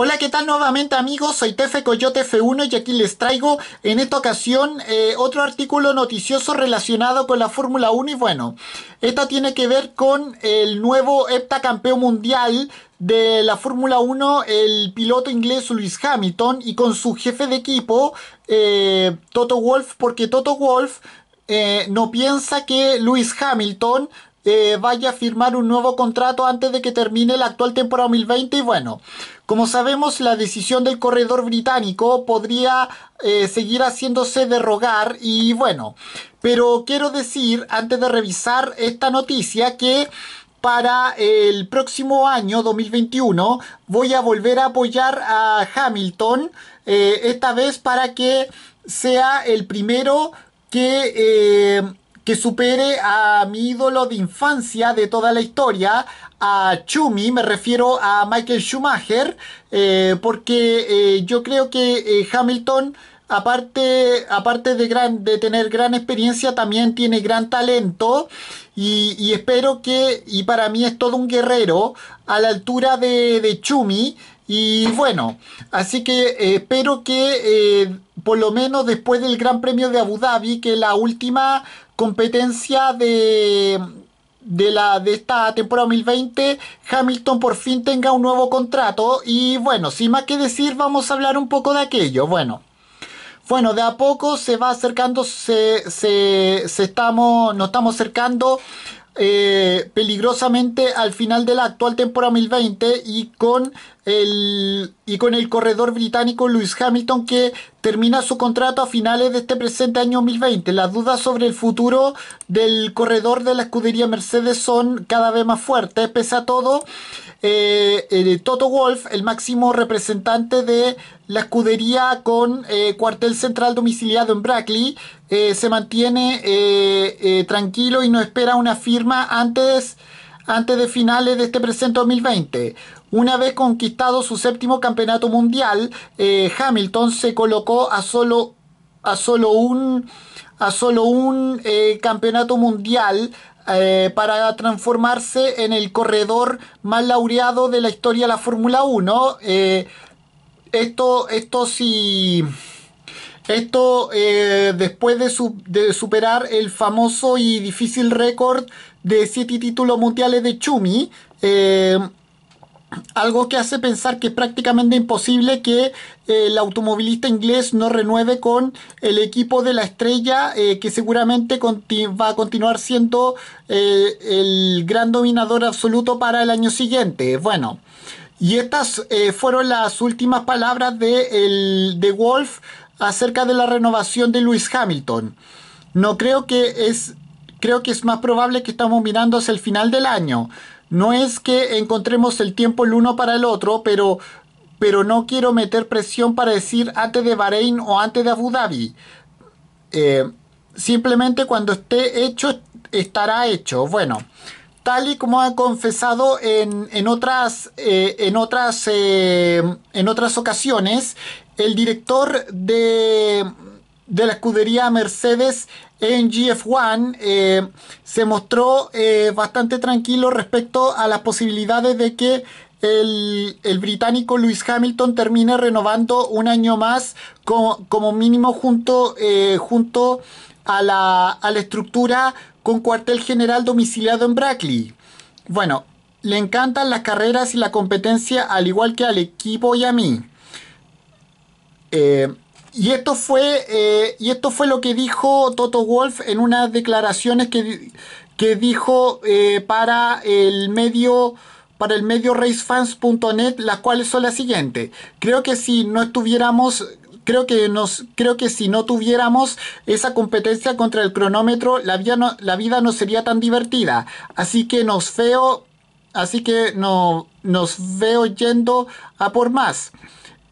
Hola, ¿qué tal nuevamente amigos? Soy Tefe Coyote F1 y aquí les traigo en esta ocasión eh, otro artículo noticioso relacionado con la Fórmula 1 y bueno, esto tiene que ver con el nuevo heptacampeón mundial de la Fórmula 1, el piloto inglés Lewis Hamilton y con su jefe de equipo eh, Toto Wolf, porque Toto Wolf eh, no piensa que Lewis Hamilton vaya a firmar un nuevo contrato antes de que termine la actual temporada 2020 y bueno, como sabemos la decisión del corredor británico podría eh, seguir haciéndose derrogar y bueno, pero quiero decir antes de revisar esta noticia que para el próximo año 2021 voy a volver a apoyar a Hamilton eh, esta vez para que sea el primero que eh, que supere a mi ídolo de infancia de toda la historia, a Chumi, me refiero a Michael Schumacher, eh, porque eh, yo creo que eh, Hamilton, aparte, aparte de, tener gran experiencia, también tiene gran talento. Y, espero que, y para mí es todo un guerrero, a la altura de, de Chumi. Y bueno, así que espero que por lo menos después del Gran Premio de Abu Dhabi, que la última competencia de, la, esta temporada 2020, Hamilton por fin tenga un nuevo contrato. Y bueno, sin más que decir, vamos a hablar un poco de aquello. Bueno. Bueno, de a poco se va acercando, se, estamos, nos estamos acercando eh, peligrosamente al final de la actual temporada 2020 y con el y con el corredor británico Lewis Hamilton que termina su contrato a finales de este presente año 2020. Las dudas sobre el futuro del corredor de la escudería Mercedes son cada vez más fuertes. Pese a todo, eh, eh, Toto Wolf, el máximo representante de la escudería con eh, cuartel central domiciliado en Brackley, se mantiene tranquilo y no espera una firma antes antes de finales de este presente 2020. Una vez conquistado su séptimo campeonato mundial, eh, Hamilton se colocó a solo, a un, a un eh, campeonato mundial eh, para transformarse en el corredor más laureado de la historia de la Fórmula 1. esto, esto sí... Esto después de, superar el famoso y difícil récord de siete títulos mundiales de Chumi. Algo que hace pensar que es prácticamente imposible que eh, el automovilista inglés no renueve con el equipo de la estrella eh, que seguramente va a continuar siendo eh, el gran dominador absoluto para el año siguiente. Bueno, y estas fueron las últimas palabras de, el, de Wolf acerca de la renovación de Lewis Hamilton. No creo que es, creo que es más probable que estamos mirando hacia el final del año. No es que encontremos el tiempo el uno para el otro, pero, pero no quiero meter presión para decir antes de Bahrein o antes de Abu Dhabi. Eh, simplemente cuando esté hecho, estará hecho. Bueno, tal y como ha confesado en, otras, en, otras eh, eh, en otras ocasiones, el director de, de la escudería Mercedes en GF1 eh, se mostró eh, bastante tranquilo respecto a las posibilidades de que el, británico Lewis Hamilton termine renovando un año más como, mínimo junto, eh, junto a, la, a la estructura con cuartel general domiciliado en Brackley. Bueno, le encantan las carreras y la competencia al igual que al equipo y a mí. Eh, y esto fue, eh, y esto fue lo que dijo Toto Wolf en unas declaraciones que, que dijo eh, para el medio para el medio racefans.net, las cuales son las siguientes. Creo que si no estuviéramos creo que nos creo que si no tuviéramos esa competencia contra el cronómetro la vida no, la vida no sería tan divertida así que nos feo, así que no nos veo yendo a por más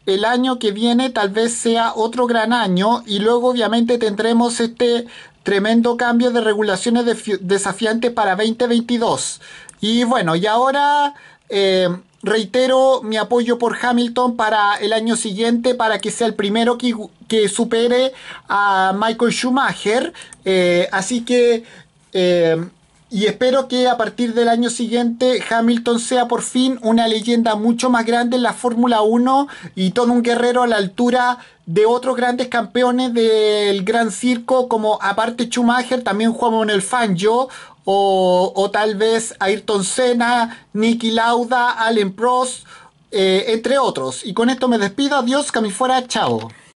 el año que viene tal vez sea otro gran año y luego obviamente tendremos este tremendo cambio de regulaciones desafiante desafiantes para 2022. Y bueno, y ahora... Eh, reitero mi apoyo por Hamilton para el año siguiente, para que sea el primero que, supere a Michael Schumacher. Eh, así que eh, y espero que a partir del año siguiente Hamilton sea por fin una leyenda mucho más grande en la Fórmula 1 y todo un guerrero a la altura de otros grandes campeones del gran circo como aparte Schumacher, también Juan Manuel Fangio o, o tal vez Ayrton Senna, Nicky Lauda, Allen Prost, eh, entre otros. Y con esto me despido, adiós, que fuera, chao.